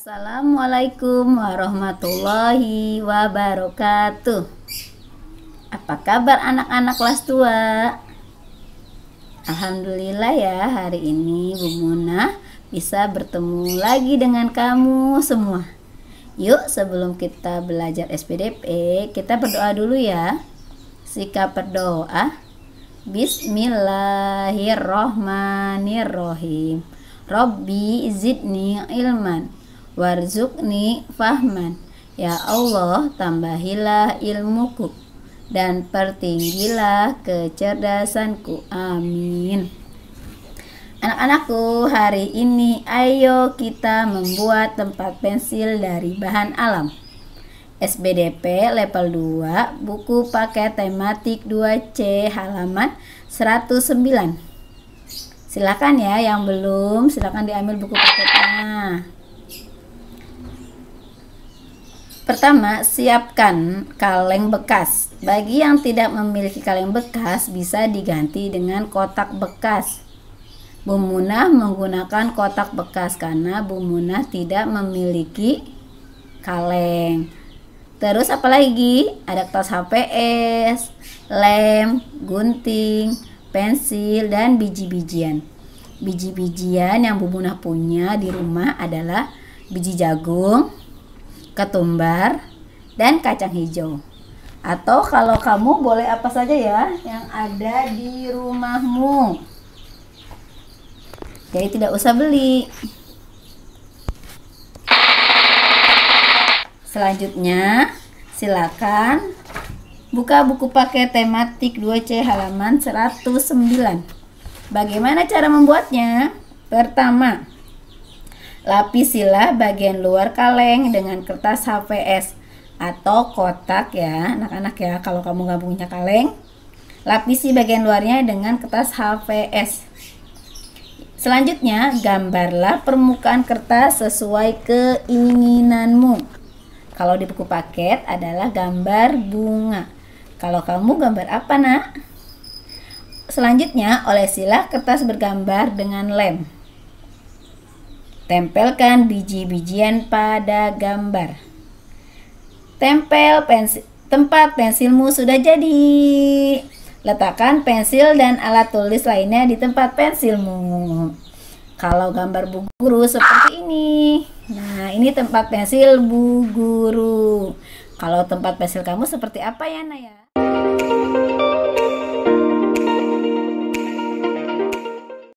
Assalamualaikum warahmatullahi wabarakatuh Apa kabar anak-anak kelas tua? Alhamdulillah ya hari ini Bu Muna bisa bertemu lagi dengan kamu semua Yuk sebelum kita belajar SPDP kita berdoa dulu ya Sikap berdoa Bismillahirrohmanirrohim Robbi zidni ilman Warzukni fahman. Ya Allah, tambahilah ilmuku dan pertinggilah kecerdasanku. Amin. Anak-anakku, hari ini ayo kita membuat tempat pensil dari bahan alam. SBDP level 2, buku paket tematik 2C halaman 109. Silakan ya yang belum, silakan diambil buku paketnya. Pertama, siapkan kaleng bekas. Bagi yang tidak memiliki kaleng bekas, bisa diganti dengan kotak bekas. Munah menggunakan kotak bekas karena Munah tidak memiliki kaleng. Terus apalagi? Ada tas HPS, lem, gunting, pensil, dan biji-bijian. Biji-bijian yang Munah punya di rumah adalah biji jagung, ketumbar, dan kacang hijau. Atau kalau kamu boleh apa saja ya yang ada di rumahmu. Jadi tidak usah beli. Selanjutnya, silakan buka buku paket tematik 2C halaman 109. Bagaimana cara membuatnya? Pertama, Lapisilah bagian luar kaleng dengan kertas HVS atau kotak ya anak-anak ya kalau kamu nggak punya kaleng. Lapisi bagian luarnya dengan kertas HVS. Selanjutnya, gambarlah permukaan kertas sesuai keinginanmu. Kalau di buku paket adalah gambar bunga. Kalau kamu gambar apa, Nak? Selanjutnya, olesilah kertas bergambar dengan lem. Tempelkan biji-bijian pada gambar. Tempel pensil, tempat pensilmu sudah jadi. Letakkan pensil dan alat tulis lainnya di tempat pensilmu. Kalau gambar bu guru seperti ini. Nah, ini tempat pensil bu guru. Kalau tempat pensil kamu seperti apa ya, Naya?